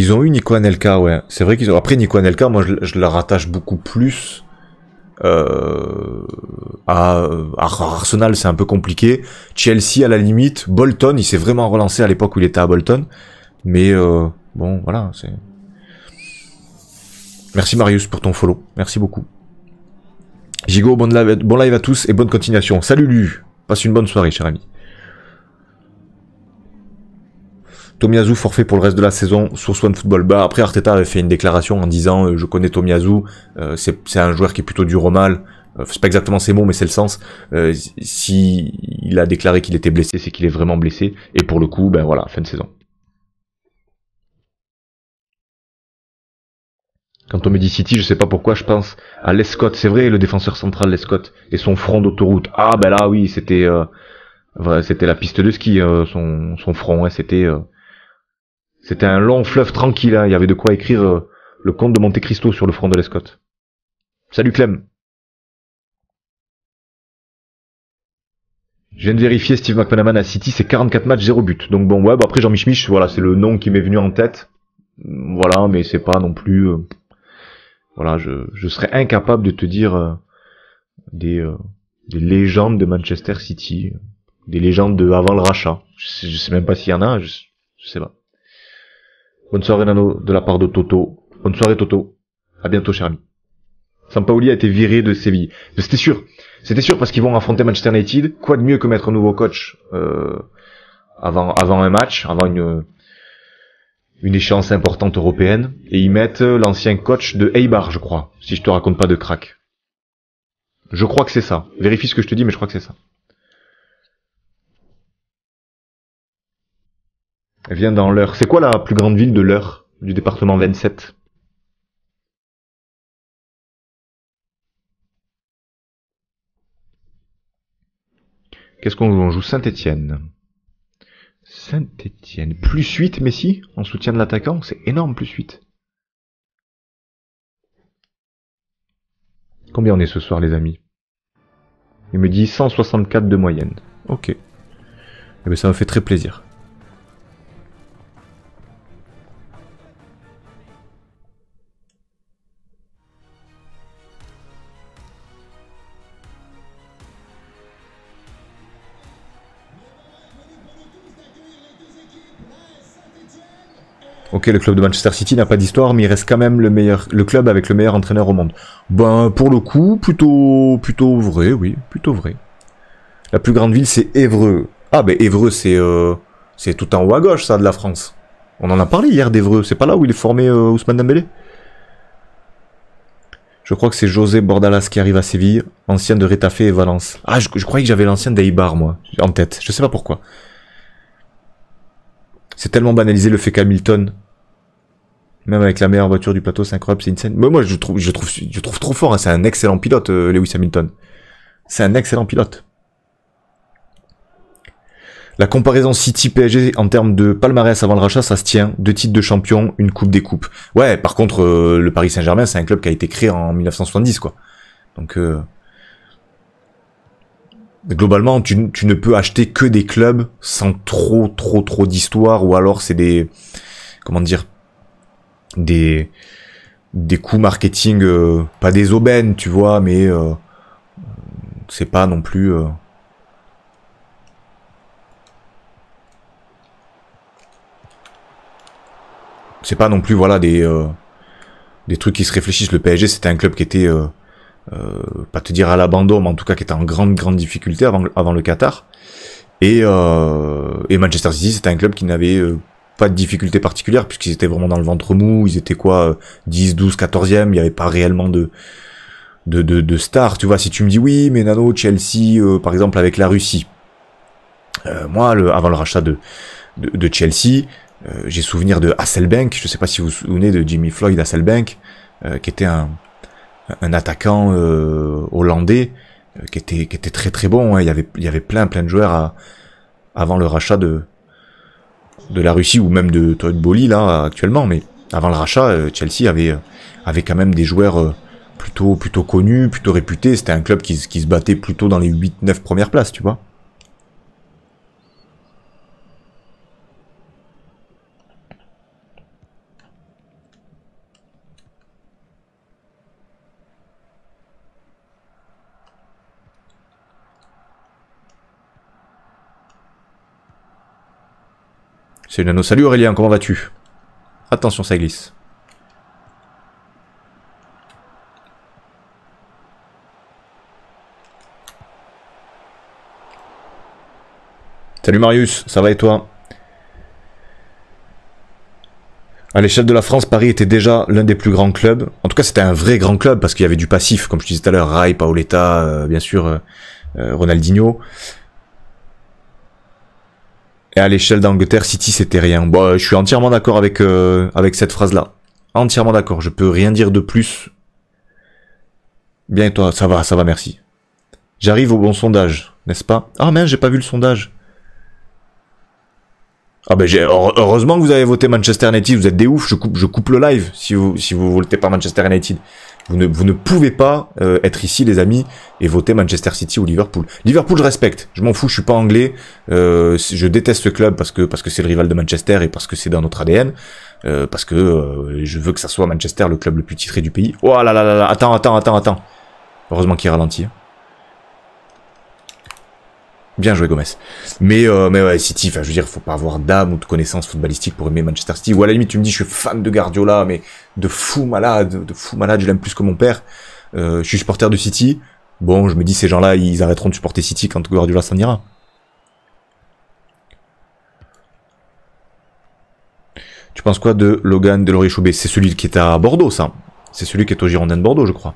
Ils ont eu Nico Anelka, ouais. C'est vrai qu'ils ont. Après, Nico Anelka, moi, je, la rattache beaucoup plus euh, à, Arsenal, c'est un peu compliqué. Chelsea, à la limite. Bolton, il s'est vraiment relancé à l'époque où il était à Bolton. Mais euh, bon, voilà, c'est. Merci Marius pour ton follow. Merci beaucoup. Gigo, bon live, bon live à tous et bonne continuation. Salut Lu. Passe une bonne soirée, cher ami. Tomiyasu forfait pour le reste de la saison sur Swan Football. après Arteta avait fait une déclaration en disant euh, je connais Tomiyasu, euh, c'est un joueur qui est plutôt dur au mal, euh, c'est pas exactement ses mots, mais c'est le sens. si il a déclaré qu'il était blessé, c'est qu'il est vraiment blessé. Et pour le coup, ben voilà, fin de saison. Quand on me dit City, je sais pas pourquoi, je pense à Lescott. C'est vrai, le défenseur central Lescott et son front d'autoroute. Ah ben là, oui, c'était c'était la piste de ski, son, son front, hein, c'était c'était un long fleuve tranquille, hein. il y avait de quoi écrire euh, le comte de Monte Cristo sur le front de l'Escotte. Salut Clem. Je viens de vérifier Steve McManaman à City, c'est 44 matchs, 0 but. Donc bon, ouais, bah après jean michel voilà, c'est le nom qui m'est venu en tête. Voilà, mais c'est pas non plus... Euh, voilà, je, je, serais incapable de te dire euh, des, des, légendes de Manchester City, des légendes de avant le rachat. Je sais, sais même pas s'il y en a, je sais pas. Bonne soirée Nano de la part de Toto. Bonne soirée Toto. À bientôt cher ami. Sampaoli a été viré de Séville. C'était sûr. C'était sûr parce qu'ils vont affronter Manchester United. Quoi de mieux que mettre un nouveau coach euh, avant avant un match, avant une une échéance importante européenne et ils mettent l'ancien coach de Eibar, je crois, si je te raconte pas de crack. Je crois que c'est ça. Vérifie ce que je te dis mais je crois que c'est ça. Elle vient dans l'heure. C'est quoi la plus grande ville de l'heure du département 27 Qu'est-ce qu'on joue On joue Saint-Étienne. Saint-Étienne. Plus 8 Messi On soutient de l'attaquant, c'est énorme plus 8. Combien on est ce soir les amis Il me dit 164 de moyenne. Ok. Eh ben, ça me fait très plaisir. Ok, le club de Manchester City n'a pas d'histoire, mais il reste quand même le meilleur, le club avec le meilleur entraîneur au monde. Ben, pour le coup, plutôt, plutôt vrai, oui, plutôt vrai. La plus grande ville, c'est Évreux. Ah, ben Évreux, c'est, euh, c'est tout en haut à gauche, ça, de la France. On en a parlé hier d'Évreux. C'est pas là où il est formé euh, Ousmane Dembélé Je crois que c'est José Bordalas qui arrive à Séville, ancien de Rétafé et Valence. Ah, je, croyais que j'avais l'ancien d'Aïbar, moi, en tête. Je sais pas pourquoi. C'est tellement banalisé le fait qu'Hamilton, même avec la meilleure voiture du plateau, c'est incroyable, c'est une scène. Mais moi, je trouve, je trouve, je trouve trop fort. Hein. C'est un excellent pilote, euh, Lewis Hamilton. C'est un excellent pilote. La comparaison City PSG en termes de palmarès avant le rachat, ça se tient. Deux titres de champion, une coupe des coupes. Ouais, par contre, euh, le Paris Saint-Germain, c'est un club qui a été créé en 1970, quoi. Donc, euh, globalement, tu, ne peux acheter que des clubs sans trop, trop, trop d'histoire, ou alors c'est des, comment dire, des, des coûts marketing, euh, pas des aubaines, tu vois, mais euh, c'est pas non plus. Euh, c'est pas non plus voilà des des trucs qui se réfléchissent. Le PSG c'était un club qui était euh, pas te dire à l'abandon, mais en tout cas qui était en grande grande difficulté avant, avant le Qatar. Et, euh, et Manchester City, c'était un club qui n'avait euh, pas de difficultés particulières puisqu'ils étaient vraiment dans le ventre mou, ils étaient quoi 10, 12, 14e, il n'y avait pas réellement de de, de, stars, tu vois, si tu me dis oui, mais Nano, Chelsea, par exemple, avec la Russie. moi, avant le rachat de, de, Chelsea, j'ai souvenir de Hasselbank, je sais pas si vous vous souvenez de Jimmy Floyd Hasselbank, qui était un, un attaquant euh, hollandais euh, qui était qui était très très bon. Hein. Il y avait il y avait plein plein de joueurs à, avant le rachat de de la Russie ou même de Todd Bolly là actuellement. Mais avant le rachat, euh, Chelsea avait avait quand même des joueurs plutôt plutôt connus, plutôt réputés. C'était un club qui, qui se battait plutôt dans les 8-9 premières places, tu vois. C'est une anneau. Salut Aurélien, comment vas-tu Attention, ça glisse. Salut Marius, ça va et toi À l'échelle de la France, Paris était déjà l'un des plus grands clubs. En tout cas, c'était un vrai grand club parce qu'il y avait du passif, comme je disais tout à l'heure, Rai, Paoletta, euh, bien sûr, euh, euh, Ronaldinho à l'échelle d'Angleterre, City c'était rien. Bah, je suis entièrement d'accord avec, euh, avec cette phrase-là. Entièrement d'accord, je peux rien dire de plus. Bien et toi, ça va, ça va, merci. J'arrive au bon sondage, n'est-ce pas Ah mais j'ai pas vu le sondage. Ah ben heureusement que vous avez voté Manchester United, vous êtes des ouf. je coupe, je coupe le live si vous si vous votez pas Manchester United. Vous ne, vous ne pouvez pas euh, être ici, les amis, et voter Manchester City ou Liverpool. Liverpool, je respecte. Je m'en fous, je suis pas anglais. Euh, je déteste ce club parce que parce que c'est le rival de Manchester et parce que c'est dans notre ADN. Euh, parce que je veux que ça soit Manchester, le club le plus titré du pays. Oh là là là là, attends, attends, attends, attends. Heureusement qu'il ralentit. Hein. Bien joué Gomez. Mais euh, mais ouais, City, enfin je veux dire, faut pas avoir d'âme ou de connaissances footballistiques pour aimer Manchester City. Ou à la limite, tu me dis, je suis fan de Guardiola, mais de fou malade, de fou malade, je l'aime plus que mon père. Euh, je suis supporter de City. Bon, je me dis, ces gens-là, ils arrêteront de supporter City quand Guardiola s'en ira. Tu penses quoi de Logan Delorichoubé Choubet C'est celui qui est à Bordeaux, ça. C'est celui qui est au Girondin de Bordeaux, je crois.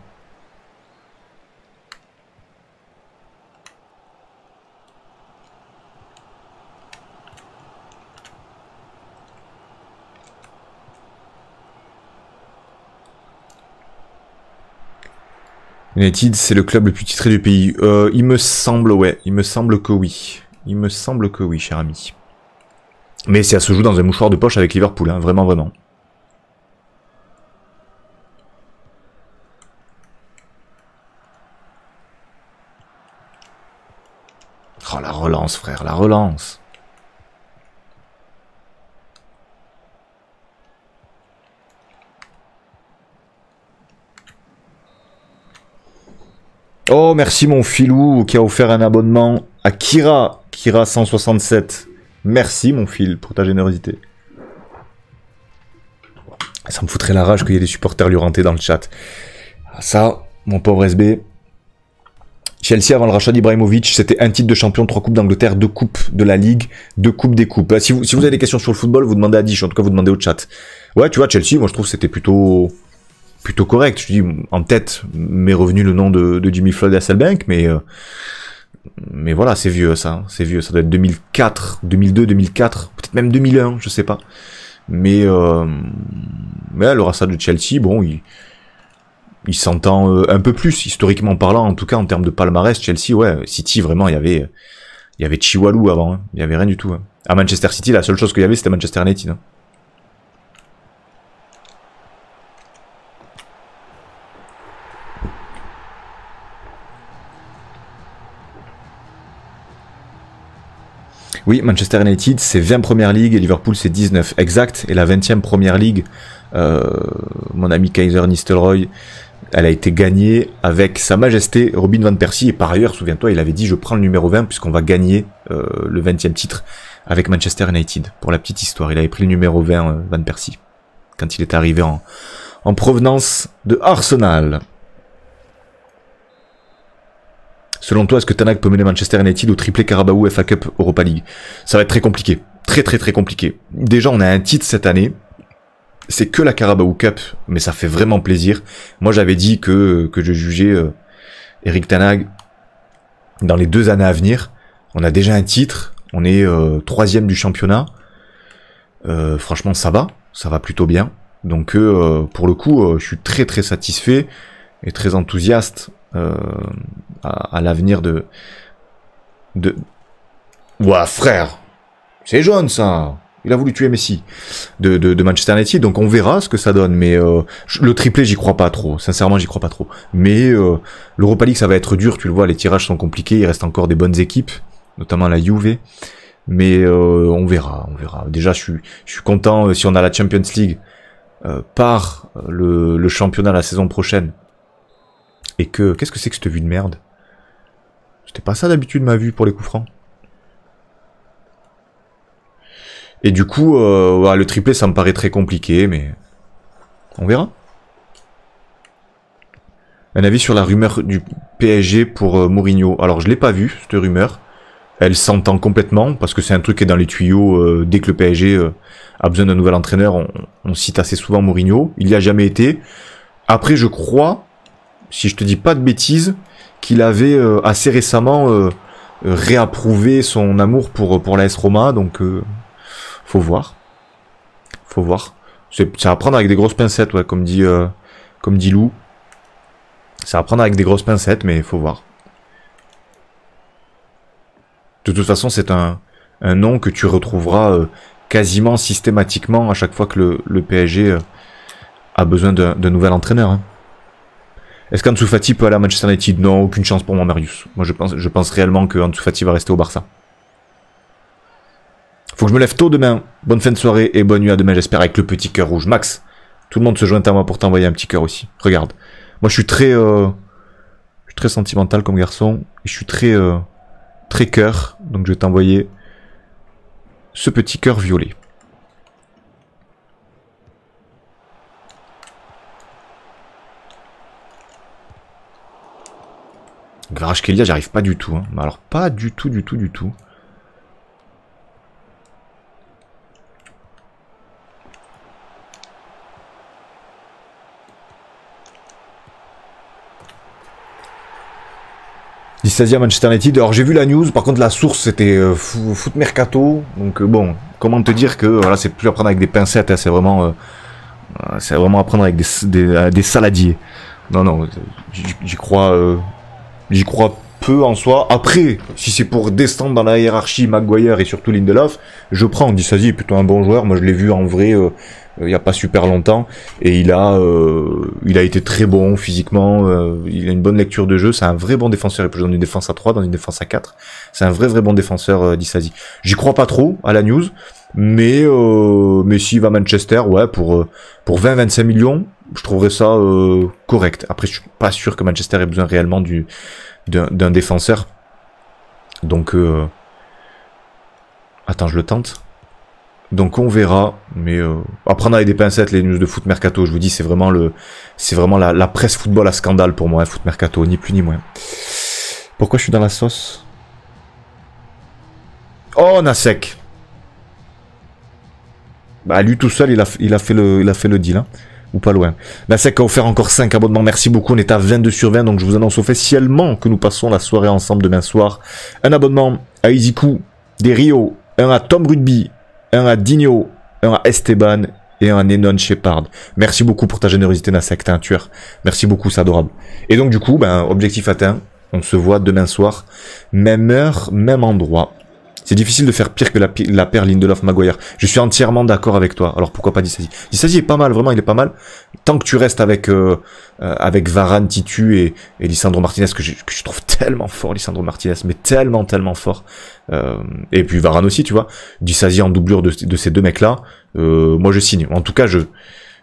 United, c'est le club le plus titré du pays. Euh, il me semble, ouais. Il me semble que oui. Il me semble que oui, cher ami. Mais ça se joue dans un mouchoir de poche avec Liverpool, hein, vraiment, vraiment. Oh, la relance, frère, la relance. Oh, merci mon filou qui a offert un abonnement à Kira, Kira167. Merci mon fil pour ta générosité. Ça me foutrait la rage qu'il y ait des supporters lurentés dans le chat. Ah, ça, mon pauvre SB. Chelsea avant le rachat d'Ibrahimovic, c'était un titre de champion, trois coupes d'Angleterre, deux coupes de la Ligue, deux coupes des coupes. Ah, si vous, si vous avez des questions sur le football, vous demandez à Dish, en tout cas vous demandez au chat. Ouais, tu vois, Chelsea, moi je trouve que c'était plutôt plutôt correct. Je dis en tête m'est revenu le nom de, de Jimmy Floyd Hasselbank, mais euh, mais voilà, c'est vieux ça, hein. c'est vieux. Ça doit être 2004, 2002, 2004, peut-être même 2001, je sais pas. Mais euh, mais alors le ça de Chelsea, bon, il il s'entend euh, un peu plus historiquement parlant, en tout cas en termes de palmarès. Chelsea, ouais, City vraiment, il y avait il y avait Chihuahua avant, hein. il y avait rien du tout. Hein. À Manchester City, la seule chose qu'il y avait, c'était Manchester United. Oui, Manchester United, c'est 20 premières ligues et Liverpool, c'est 19. Exact. Et la 20e première ligue, euh, mon ami Kaiser Nistelrooy, elle a été gagnée avec Sa Majesté Robin Van Persie. Et par ailleurs, souviens-toi, il avait dit je prends le numéro 20 puisqu'on va gagner euh, le 20e titre avec Manchester United. Pour la petite histoire, il avait pris le numéro 20 euh, Van Persie quand il est arrivé en, en provenance de Arsenal. Selon toi, est-ce que Tanag peut mener Manchester United au triplé Carabao FA Cup Europa League Ça va être très compliqué. Très très très compliqué. Déjà, on a un titre cette année. C'est que la Carabao Cup, mais ça fait vraiment plaisir. Moi, j'avais dit que, que je jugeais euh, Eric Tanag dans les deux années à venir. On a déjà un titre. On est euh, troisième du championnat. Euh, franchement, ça va. Ça va plutôt bien. Donc, pour le coup, je suis très très satisfait et très enthousiaste euh, à, l'avenir de... de... Ouah, frère C'est jaune, ça il a voulu tuer Messi de, de, Manchester United, donc on verra ce que ça donne. Mais euh, le triplé, j'y crois pas trop. Sincèrement, j'y crois pas trop. Mais euh, l'Europa League, ça va être dur. Tu le vois, les tirages sont compliqués. Il reste encore des bonnes équipes, notamment la Juve. Mais euh, on verra, on verra. Déjà, je suis, je suis content si on a la Champions League par le championnat la saison prochaine. Et que... Qu'est-ce que c'est que cette vue de merde C'était pas ça d'habitude ma vue pour les coups francs. Et du coup, euh, le triplé, ça me paraît très compliqué, mais... On verra. Un avis sur la rumeur du PSG pour euh, Mourinho. Alors, je l'ai pas vu, cette rumeur. Elle s'entend complètement, parce que c'est un truc qui est dans les tuyaux. Euh, dès que le PSG a besoin d'un nouvel entraîneur, on, on, cite assez souvent Mourinho. Il n'y a jamais été. Après, je crois si je te dis pas de bêtises, qu'il avait euh, assez récemment euh, réapprouvé son amour pour euh, pour s Roma, donc faut voir, faut voir. C'est à prendre avec des grosses pincettes, ouais, comme dit comme dit Lou. ça à prendre avec des grosses pincettes, mais faut voir. De toute façon, c'est un, un nom que tu retrouveras quasiment systématiquement à chaque fois que le, le PSG a besoin d'un nouvel entraîneur. Hein. Est-ce qu'Ansu peut aller à Manchester United Non, aucune chance pour moi, Marius. Moi, je pense, je pense réellement que va rester au Barça. Faut que je me lève tôt demain. Bonne fin de soirée et bonne nuit à demain, j'espère, avec le petit cœur rouge. Max, tout le monde se joint à moi pour t'envoyer un petit cœur aussi. Regarde. Moi, je suis très... Euh, je suis très sentimental comme garçon. Et je suis très... Euh, très cœur. Donc, je vais t'envoyer ce petit cœur violet. Garage Kelia, j'arrive pas du tout. Hein. Alors, pas du tout, du tout, du tout. à Manchester United. Alors j'ai vu la news, par contre la source c'était euh, Foot Mercato. Donc euh, bon, comment te dire que voilà, c'est plus à prendre avec des pincettes, hein. c'est vraiment euh, c'est vraiment à prendre avec des saladiers. Non non, j'y crois J'y crois peu en soi. Après, si c'est pour descendre dans la hiérarchie Maguire et surtout Lindelof, je prends. Dissasi est plutôt un bon joueur. Moi, je l'ai vu en vrai euh, euh, il n'y a pas super longtemps. Et il a, euh, il a été très bon physiquement. il a une bonne lecture de jeu. C'est un vrai bon défenseur. Et peut jouer dans une défense à 3, dans une défense à 4. C'est un vrai, vrai bon défenseur, Dissasi. J'y crois pas trop à la news. Mais, mais s'il va à Manchester, ouais, pour, pour 20-25 millions, je trouverais ça euh, correct. Après, je suis pas sûr que Manchester ait besoin réellement du d'un défenseur. Donc, euh, attends, je le tente. Donc on verra, mais euh... à avec des pincettes les news de foot mercato. Je vous dis, c'est vraiment le, c'est vraiment la, presse football à scandale pour moi, hein, foot mercato, ni plus ni moins. Pourquoi je suis dans la sauce Oh, Nasek Bah lui tout seul, il a, il a fait le, il a fait le deal. Hein ou pas loin. Nasek a offert encore 5 abonnements. Merci beaucoup. On est à 22 sur 20. Donc je vous annonce officiellement que nous passons la soirée ensemble demain soir. Un abonnement à Iziku, des Rio, un à Tom Rugby, un à Digno, un à Esteban et un à Nenon Shepard. Merci beaucoup pour ta générosité, Nasek, t'es Merci beaucoup, c'est adorable. Et donc, du coup, ben, objectif atteint. On se voit demain soir, même heure, même endroit. C'est difficile de faire pire que la, la paire Lindelof Maguire. Je suis entièrement d'accord avec toi. Alors pourquoi pas Dissasi Dissasi est pas mal, vraiment, il est pas mal. Tant que tu restes avec euh, euh, avec Varane, Titu et, et Martinez que je, trouve tellement fort, Lissandro Martinez, mais tellement tellement fort. Euh, et puis Varane aussi, tu vois. Dissasi en doublure de, ces deux mecs là. moi je signe. En tout cas, je,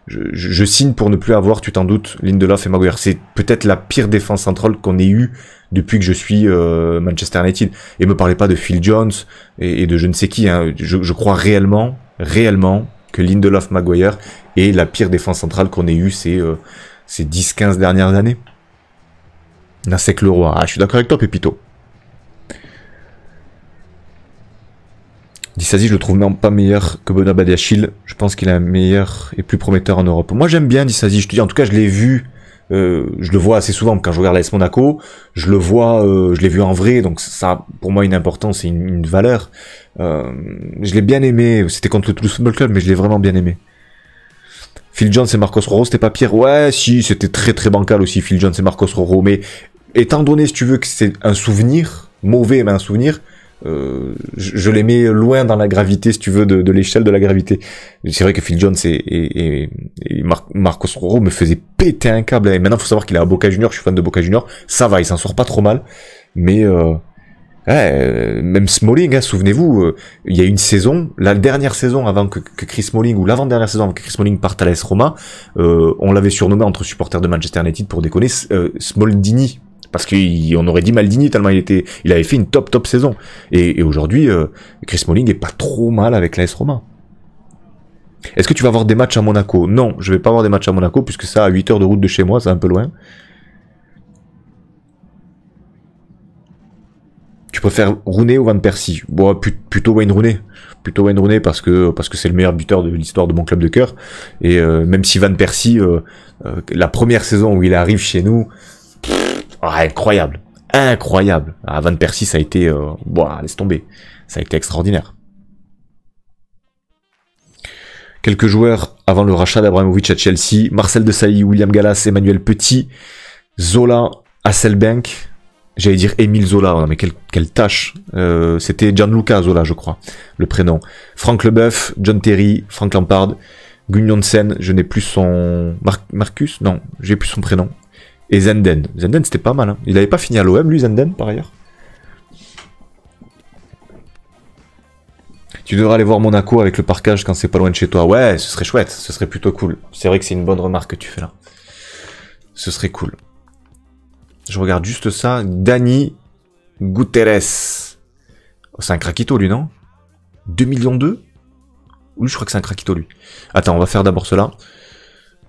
je, je signe pour ne plus avoir, tu t'en doutes, Lindelof et Maguire. C'est peut-être la pire défense centrale qu'on ait eue depuis que je suis euh, Manchester United. Et me parlez pas de Phil Jones et, de je ne sais qui. Hein. Je, crois réellement, réellement que Lindelof Maguire est la pire défense centrale qu'on ait eue ces, euh, ces 10-15 dernières années. le roi. Ah, je suis d'accord avec toi, Pépito. Dissasi, je le trouve même pas meilleur que Benoît Badiachil. Je pense qu'il est meilleur et plus prometteur en Europe. Moi, j'aime bien Dissasi. Je te dis, en tout cas, je l'ai vu euh, je le vois assez souvent quand je regarde l'AS Monaco. Je le vois, euh, je l'ai vu en vrai, donc ça a pour moi une importance et une, valeur. Euh, je l'ai bien aimé. C'était contre le Toulouse Football Club, mais je l'ai vraiment bien aimé. Phil Jones et Marcos Roro, c'était pas pire. Ouais, si, c'était très très bancal aussi, Phil Jones et Marcos Roro. Mais étant donné, si tu veux, que c'est un souvenir, mauvais, mais un souvenir, euh, je, les mets loin dans la gravité, si tu veux, de, l'échelle de la gravité. C'est vrai que Phil Jones et, et, et, Marcos Roro me faisaient péter un câble. Et maintenant, faut savoir qu'il est à Boca Junior. Je suis fan de Boca Junior. Ça va, il s'en sort pas trop mal. Mais euh, euh même Smalling, hein, souvenez-vous, euh, il y a une saison, la dernière saison avant que, Chris Smalling ou l'avant-dernière saison avant que Chris Smalling parte à l'AS Roma, on l'avait surnommé entre supporters de Manchester United pour déconner Smoldini parce qu'on aurait dit Maldini tellement il était, il avait fait une top top saison. Et, aujourd'hui, euh, Chris Molling est pas trop mal avec l'AS Roma. Est-ce que tu vas avoir des matchs à Monaco Non, je vais pas avoir des matchs à Monaco puisque ça, à 8 heures de route de chez moi, c'est un peu loin. Tu préfères Rooney ou Van Persie bon, Plutôt Wayne Rooney. Plutôt Wayne Rooney parce que parce que c'est le meilleur buteur de l'histoire de mon club de cœur. Et euh, même si Van Persie, euh, la première saison où il arrive chez nous, ah, incroyable. Incroyable. Avant ah, Van Persie, ça a été... Euh, bon ah, laisse tomber. Ça a été extraordinaire. Quelques joueurs avant le rachat d'Abrahamovic à Chelsea. Marcel Desailly, William Gallas, Emmanuel Petit, Zola, Hasselbank. J'allais dire Émile Zola, oh, mais quelle, tâche. Euh, c'était Gianluca Zola, je crois, le prénom. Franck Leboeuf, John Terry, Frank Lampard, Gugnonsen, je n'ai plus son... Marcus Non, j'ai plus son prénom. Et Zenden. Zenden, c'était pas mal. Hein. Il avait pas fini à l'OM, lui, Zenden, par ailleurs. Tu devrais aller voir Monaco avec le parcage quand c'est pas loin de chez toi. Ouais, ce serait chouette, ce serait plutôt cool. C'est vrai que c'est une bonne remarque que tu fais là. Ce serait cool. Je regarde juste ça. Dani Guterres. Oh, c'est un craquito lui, non 2 millions 2 ou je crois que c'est un craquito lui. Attends, on va faire d'abord cela.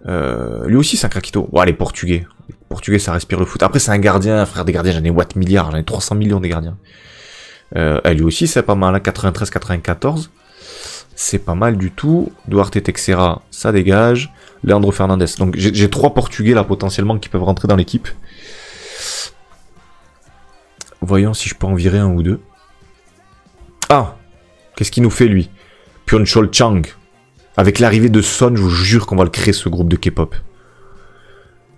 Euh, lui aussi, c'est un craquito. Ouais, les Portugais. Portugais, ça respire le foot. Après, c'est un gardien, frère des gardiens. J'en ai what milliards, j'en ai 300 millions des gardiens. Euh, lui aussi, c'est pas mal. 93-94. Hein. C'est pas mal du tout. Duarte Texera, ça dégage. Leandro Fernandez. Donc, j'ai trois Portugais là potentiellement qui peuvent rentrer dans l'équipe. Voyons si je peux en virer un ou deux. Ah Qu'est-ce qu'il nous fait lui Pionchol Chang. Avec l'arrivée de Son, je vous jure qu'on va le créer ce groupe de K-pop.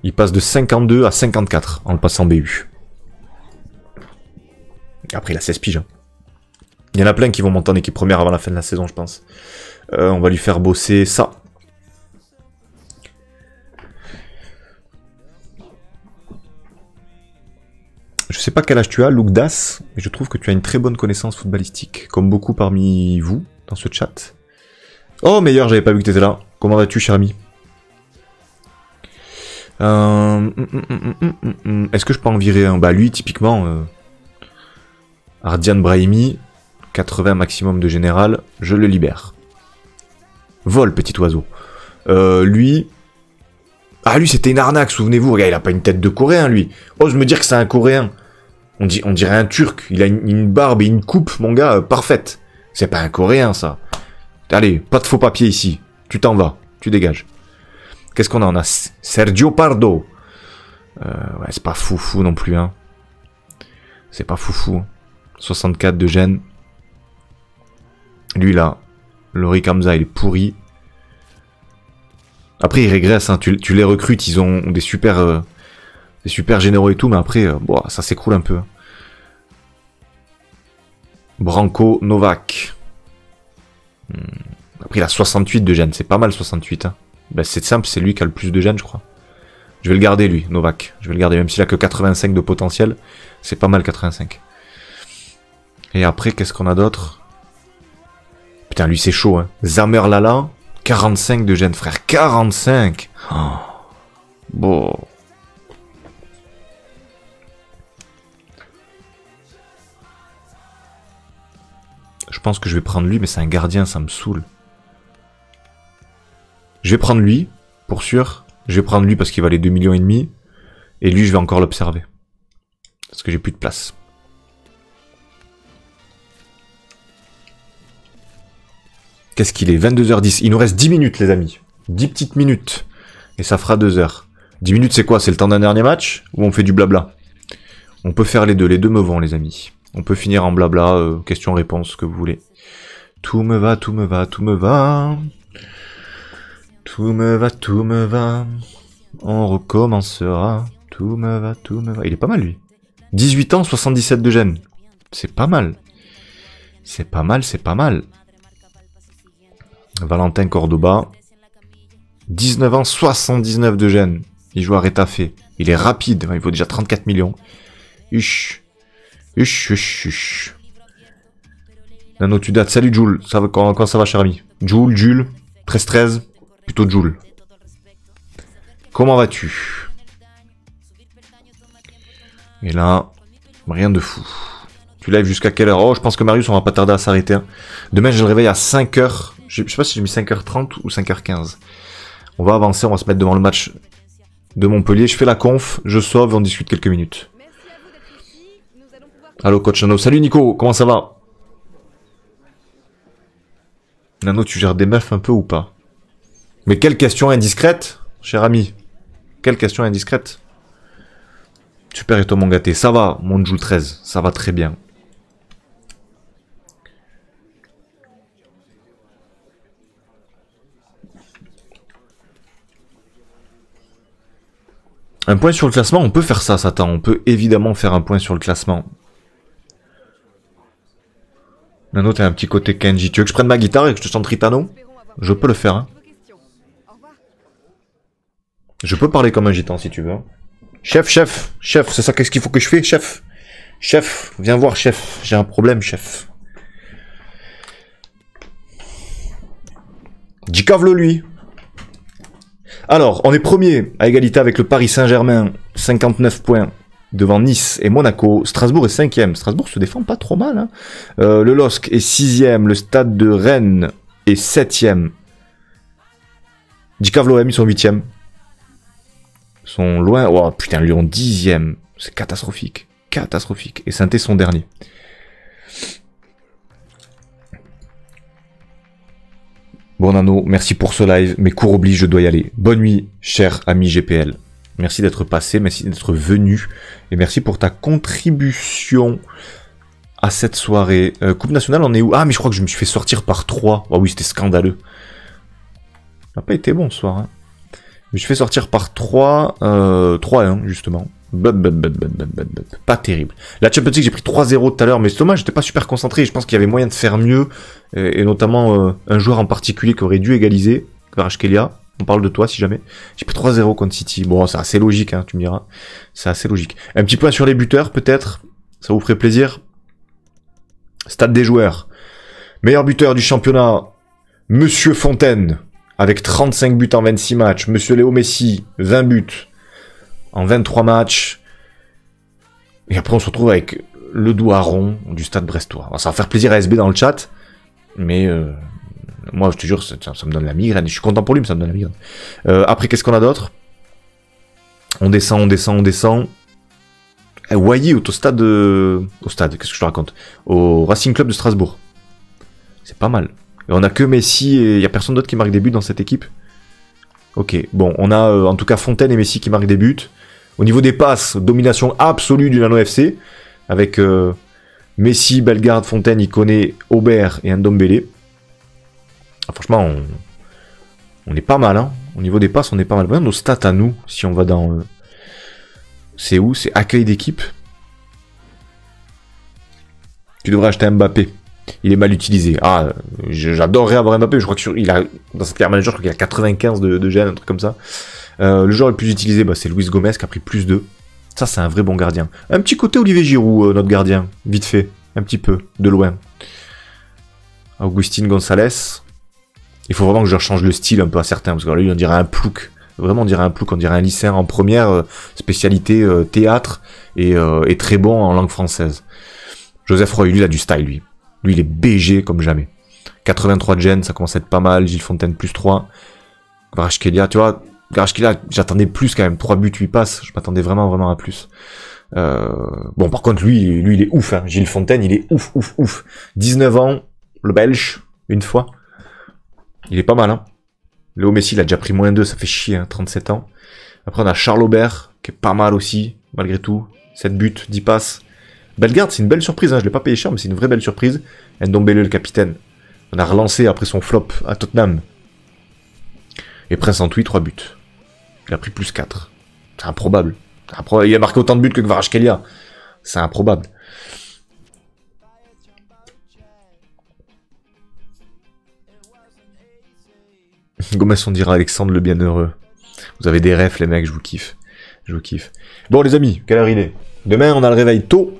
Il passe de 52 à 54 en le passant BU. Après, il a 16 piges. Hein. Il y en a plein qui vont monter en équipe première avant la fin de la saison, je pense. Euh, on va lui faire bosser ça. Je sais pas quel âge tu as, Luke Das, mais je trouve que tu as une très bonne connaissance footballistique, comme beaucoup parmi vous dans ce chat. Oh, meilleur, j'avais pas vu que t'étais là. Comment vas-tu, cher ami euh, hum, hum, hum, Est-ce que je peux en virer un Bah, lui, typiquement, euh... Ardian Brahimi, 80 maximum de général, je le libère. Vol, petit oiseau. Euh, lui. Ah, lui, c'était une arnaque, souvenez-vous. Regarde, il a pas une tête de coréen, lui. Ose me dire que c'est un coréen. On, dit, on dirait un turc. Il a une, barbe et une coupe, mon gars, euh, parfaite. C'est pas un coréen, ça. Allez, pas de faux papier ici. Tu t'en vas. Tu dégages. Qu'est-ce qu'on a On a Sergio Pardo. Euh, ouais, c'est pas fou non plus. Hein. C'est pas fou 64 hein. de gêne. Lui là, Lori Kamza, il est pourri. Après, il régresse hein. Tu, les recrutes. Ils ont des super, euh, des super généraux et tout. Mais après, euh, ça s'écroule un peu. Hein. Branco Novak. Hmm. Après, il a 68 de gènes, c'est pas mal 68. Hein. Ben, c'est simple, c'est lui qui a le plus de gènes, je crois. Je vais le garder, lui, Novak. Je vais le garder, même s'il a que 85 de potentiel. C'est pas mal, 85. Et après, qu'est-ce qu'on a d'autre Putain, lui, c'est chaud, hein. Zamer Lala, 45 de gêne frère. 45 Bon. Je pense que je vais prendre lui, mais c'est un gardien, ça me saoule. Je vais prendre lui, pour sûr. Je vais prendre lui parce qu'il valait 2 millions et demi. Et lui, je vais encore l'observer. Parce que j'ai plus de place. Qu'est-ce qu'il est, est 22h10. Il nous reste 10 minutes, les amis. 10 petites minutes. Et ça fera 2 heures. 10 minutes, c'est quoi C'est le temps d'un dernier match Ou on fait du blabla On peut faire les deux. Les deux me vont, les amis. On peut finir en blabla, euh, question-réponse, ce que vous voulez. Tout me va, tout me va, tout me va. Tout me va, tout me va. On recommencera. Tout me va, tout me va. Il est pas mal, lui. 18 ans, 77 de gêne. C'est pas mal. C'est pas mal, c'est pas mal. Valentin Cordoba. 19 ans, 79 de gêne. Il joue à Rétaffé. Il est rapide. Il vaut déjà 34 millions. Huch. Huch, Nano, tu dates. Salut, Joule. Ça va, quand, ça va, cher ami Joule, Jules. 13-13. Plutôt Joule. Comment vas-tu Et là, rien de fou. Tu lèves jusqu'à quelle heure Oh, je pense que Marius, on va pas tarder à s'arrêter. Hein. Demain, je le réveille à 5h. Je, sais pas si j'ai mis 5h30 ou 5h15. On va avancer, on va se mettre devant le match de Montpellier. Je fais la conf, je sauve, on discute quelques minutes. Allo coach Nano. Salut Nico, comment ça va Nano, tu gères des meufs un peu ou pas Mais quelle question indiscrète, cher ami. Quelle question indiscrète. Super et toi mon gâté. Ça va, mon joue 13. Ça va très bien. Un point sur le classement, on peut faire ça, Satan. On peut évidemment faire un point sur le classement nôtre a un petit côté Kenji. Tu veux que je prenne ma guitare et que je te chante Ritano Je peux le faire, hein. Je peux parler comme un gitan si tu veux. Hein. Chef, chef, chef, c'est ça qu'est-ce qu'il faut que je fais, chef Chef, viens voir, chef, j'ai un problème, chef. Dicave-le lui. Alors, on est premier à égalité avec le Paris Saint-Germain, 59 points devant Nice et Monaco. Strasbourg est 5 Strasbourg se défend pas trop mal. Hein. Euh, le LOSC est 6 Le Stade de Rennes est 7ème. Dicav l'OM, ils sont 8 Ils sont loin. Oh putain, Lyon 10 C'est catastrophique. Catastrophique. Et saint son dernier. Bon Nano, merci pour ce live. Mais cours oblige, je dois y aller. Bonne nuit, cher ami GPL. Merci d'être passé, merci d'être venu et merci pour ta contribution à cette soirée. Euh, coupe nationale, on est où Ah, mais je crois que je me suis fait sortir par 3. Ah oui, c'était scandaleux. Ça n'a pas été bon ce soir. Hein. Je me suis fait sortir par 3, 3 1, justement. pas terrible. La Champions League, j'ai pris 3-0 tout à l'heure, mais c'est dommage, j'étais pas super concentré. Je pense qu'il y avait moyen de faire mieux, et, notamment euh, un joueur en particulier qui aurait dû égaliser, kelia on parle de toi si jamais. J'ai pris 3-0 contre City. Bon, c'est assez logique, hein, tu me diras. C'est assez logique. Un petit point sur les buteurs, peut-être. Ça vous ferait plaisir. Stade des joueurs. Meilleur buteur du championnat, Monsieur Fontaine, avec 35 buts en 26 matchs. Monsieur Léo Messi, 20 buts en 23 matchs. Et après, on se retrouve avec le doigt rond du stade brestois. ça va faire plaisir à SB dans le chat, mais euh, moi, je te jure, ça, me donne la migraine. Je suis content pour lui, mais ça me donne la migraine. Euh, après, qu'est-ce qu'on a d'autre On descend, on descend, on descend. Eh, au stade. Euh, au stade, qu'est-ce que je te raconte Au Racing Club de Strasbourg. C'est pas mal. Et on a que Messi et il y a personne d'autre qui marque des buts dans cette équipe. Ok, bon, on a euh, en tout cas Fontaine et Messi qui marquent des buts. Au niveau des passes, domination absolue du Nano FC avec Messi, Bellegarde, Fontaine, il connaît Aubert et Ndombele franchement, on... est pas mal. Hein. Au niveau des passes, on est pas mal. Voyons nos stats à nous, si on va dans... Euh, c'est où C'est accueil d'équipe. Tu devrais acheter Mbappé. Il est mal utilisé. Ah, j'adorerais avoir Mbappé. Je crois que sur, il a, dans cette carrière manager, je crois qu'il a 95 de, de un truc comme ça. Euh, le joueur le plus utilisé, bah, c'est Luis Gomez qui a pris plus de Ça, c'est un vrai bon gardien. Un petit côté Olivier Giroud, euh, notre gardien. Vite fait. Un petit peu. De loin. Augustine Gonzalez. Il faut vraiment que je leur change le style un peu à certains, parce que lui, on dirait un plouc. Vraiment, on dirait un plouc, on dirait un lycéen en première, euh, spécialité euh, théâtre, euh, et, très bon en langue française. Joseph Roy, lui, il a du style, lui. Lui, il est BG comme jamais. 83 gen, ça commence à être pas mal. Gilles Fontaine, plus 3. Garashkelia, tu vois, Garashkelia, j'attendais plus quand même. 3 buts, 8 passes. Je m'attendais vraiment, vraiment à plus. bon, par contre, lui, lui, il est ouf. Hein. Gilles Fontaine, il est ouf, ouf, ouf. 19 ans, le Belge, une fois. Il est pas mal, hein. Léo Messi, il a déjà pris moins 2, ça fait chier, hein, 37 ans. Après, on a Charles Aubert, qui est pas mal aussi, malgré tout. 7 buts, 10 passes. Bellegarde, c'est une belle surprise, hein. je l'ai pas payé cher, mais c'est une vraie belle surprise. Ndombele, le capitaine. On a relancé après son flop à Tottenham. Et Prince Antoui, 3 buts. Il a pris plus 4. C'est improbable. Il a marqué autant de buts que Kelia. C'est improbable. on dira Alexandre le Bienheureux. Vous avez des rêves, les mecs, je vous kiffe. Je vous kiffe. Bon, les amis, quelle heure il est Demain, on a le réveil tôt,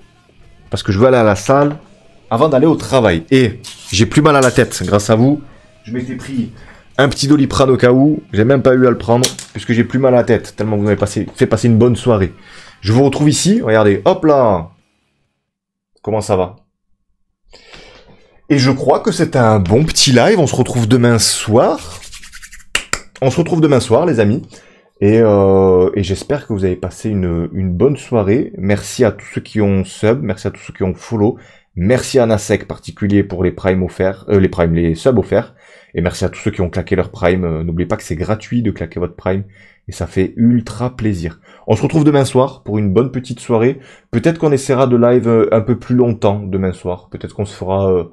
parce que je veux aller à la salle avant d'aller au travail. Et j'ai plus mal à la tête, grâce à vous. Je m'étais pris un petit doliprane au cas où. J'ai même pas eu à le prendre, puisque j'ai plus mal à la tête, tellement vous m'avez passé, fait passer une bonne soirée. Je vous retrouve ici, regardez, hop là Comment ça va Et je crois que c'est un bon petit live, on se retrouve demain soir. On se retrouve demain soir, les amis. Et, euh, j'espère que vous avez passé une, bonne soirée. Merci à tous ceux qui ont sub, merci à tous ceux qui ont follow. Merci à Nasek particulier pour les primes offerts, euh, les primes, les sub offerts. Et merci à tous ceux qui ont claqué leur prime. Euh, n'oubliez pas que c'est gratuit de claquer votre prime et ça fait ultra plaisir. On se retrouve demain soir pour une bonne petite soirée. Peut-être qu'on essaiera de live un peu plus longtemps demain soir. Peut-être qu'on se fera,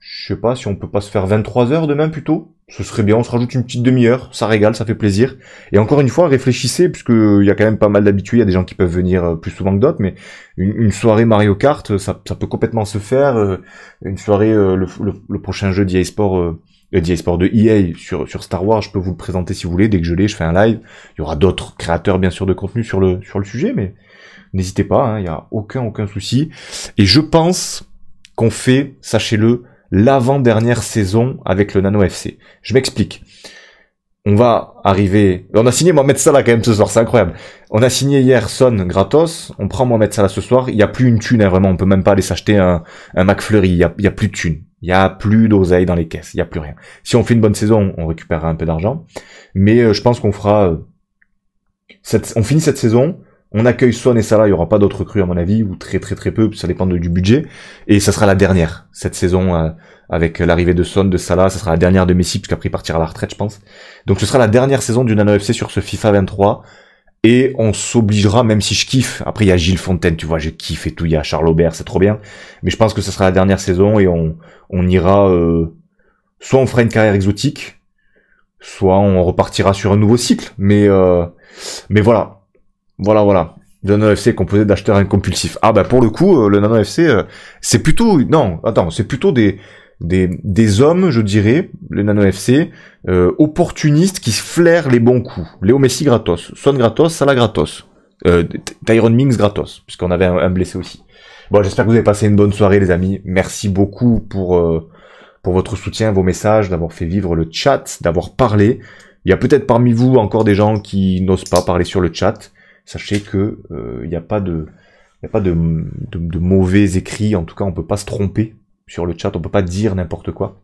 je sais pas si on peut pas se faire 23 heures demain plutôt ce serait bien, on se rajoute une petite demi-heure, ça régale, ça fait plaisir. Et encore une fois, réfléchissez, puisqu'il y a quand même pas mal d'habitués, il y a des gens qui peuvent venir euh, plus souvent que d'autres, mais une, soirée Mario Kart, euh, ça, peut complètement se faire. Euh, une soirée, le, prochain jeu d'EA Sport, d'EA Sport de EA sur, sur Star Wars, je peux vous le présenter si vous voulez, dès que je l'ai, je fais un live. Il y aura d'autres créateurs, bien sûr, de contenu sur le, sur le sujet, mais n'hésitez pas, hein, il n'y a aucun, aucun souci. Et je pense qu'on fait, sachez-le, l'avant-dernière saison avec le Nano FC. Je m'explique. On va arriver. On a signé Mohamed Salah quand même ce soir, c'est incroyable. On a signé hier Son gratos. On prend Mohamed Salah ce soir. Il n'y a plus une thune, hein, vraiment. On peut même pas aller s'acheter un, un McFlurry. Il n'y a, a plus de thune. Il n'y a plus d'oseille dans les caisses. Il n'y a plus rien. Si on fait une bonne saison, on récupérera un peu d'argent. Mais euh, je pense qu'on fera. Euh, cette... On finit cette saison on accueille Son et Salah, il n'y aura pas d'autres crues à mon avis, ou très très très peu, ça dépend du budget. Et ça sera la dernière, cette saison, euh, avec l'arrivée de Son, de Salah, ça sera la dernière de Messi, puisqu'après il partira à la retraite je pense. Donc ce sera la dernière saison du Nanofc sur ce FIFA 23. Et on s'obligera, même si je kiffe, après il y a Gilles Fontaine, tu vois, je kiffe et tout, il y a Charles Aubert, c'est trop bien. Mais je pense que ce sera la dernière saison et on, on ira... Euh, soit on fera une carrière exotique, soit on repartira sur un nouveau cycle. Mais, euh, mais voilà, voilà, voilà. Le nano FC est composé d'acheteurs incompulsifs. Ah bah pour le coup, euh, le nano FC, euh, c'est plutôt non, attends, c'est plutôt des, des des hommes, je dirais, le nano FC, euh, opportunistes qui flairent les bons coups. Léo Messi gratos, Son gratos, Salah gratos, euh, Tyron Mings gratos, puisqu'on avait un, blessé aussi. Bon, j'espère que vous avez passé une bonne soirée, les amis. Merci beaucoup pour pour votre soutien, vos messages, d'avoir fait vivre le chat, d'avoir parlé. Il y a peut-être parmi vous encore des gens qui n'osent pas parler sur le chat. Sachez que il euh, n'y a pas de, pas de, mauvais écrits. En tout cas, on peut pas se tromper sur le chat. On peut pas dire n'importe quoi.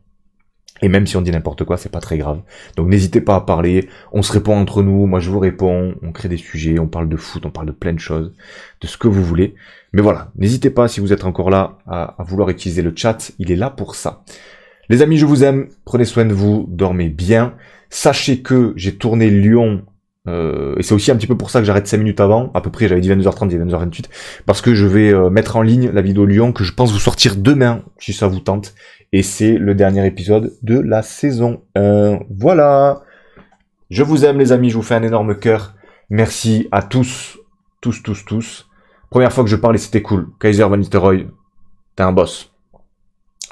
Et même si on dit n'importe quoi, c'est pas très grave. Donc n'hésitez pas à parler. On se répond entre nous. Moi, je vous réponds. On crée des sujets. On parle de foot. On parle de plein de choses, de ce que vous voulez. Mais voilà, n'hésitez pas si vous êtes encore là à, à vouloir utiliser le chat. Il est là pour ça. Les amis, je vous aime. Prenez soin de vous. Dormez bien. Sachez que j'ai tourné Lyon euh, et c'est aussi un petit peu pour ça que j'arrête 5 minutes avant, à peu près j'avais dit 22h30, et 22h28, parce que je vais euh, mettre en ligne la vidéo Lyon que je pense vous sortir demain, si ça vous tente. Et c'est le dernier épisode de la saison Voilà. Je vous aime les amis, je vous fais un énorme cœur. Merci à tous, tous, tous, tous. Première fois que je parle c'était cool. Kaiser Van Nistelrooy, t'es un boss.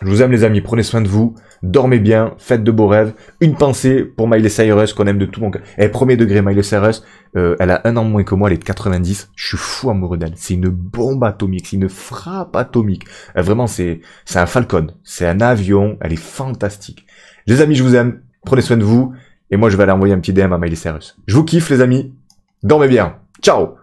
Je vous aime les amis, prenez soin de vous, dormez bien, faites de beaux rêves. Une pensée pour Miley Cyrus qu'on aime de tout mon cœur. Elle eh, est premier degré Miley Cyrus, euh, elle a un an moins que moi, elle est de 90. Je suis fou amoureux d'elle. C'est une bombe atomique, c'est une frappe atomique. Euh, vraiment, c'est c'est un Falcon, c'est un avion, elle est fantastique. Les amis, je vous aime, prenez soin de vous et moi je vais aller envoyer un petit DM à Miley Cyrus. Je vous kiffe les amis, dormez bien. Ciao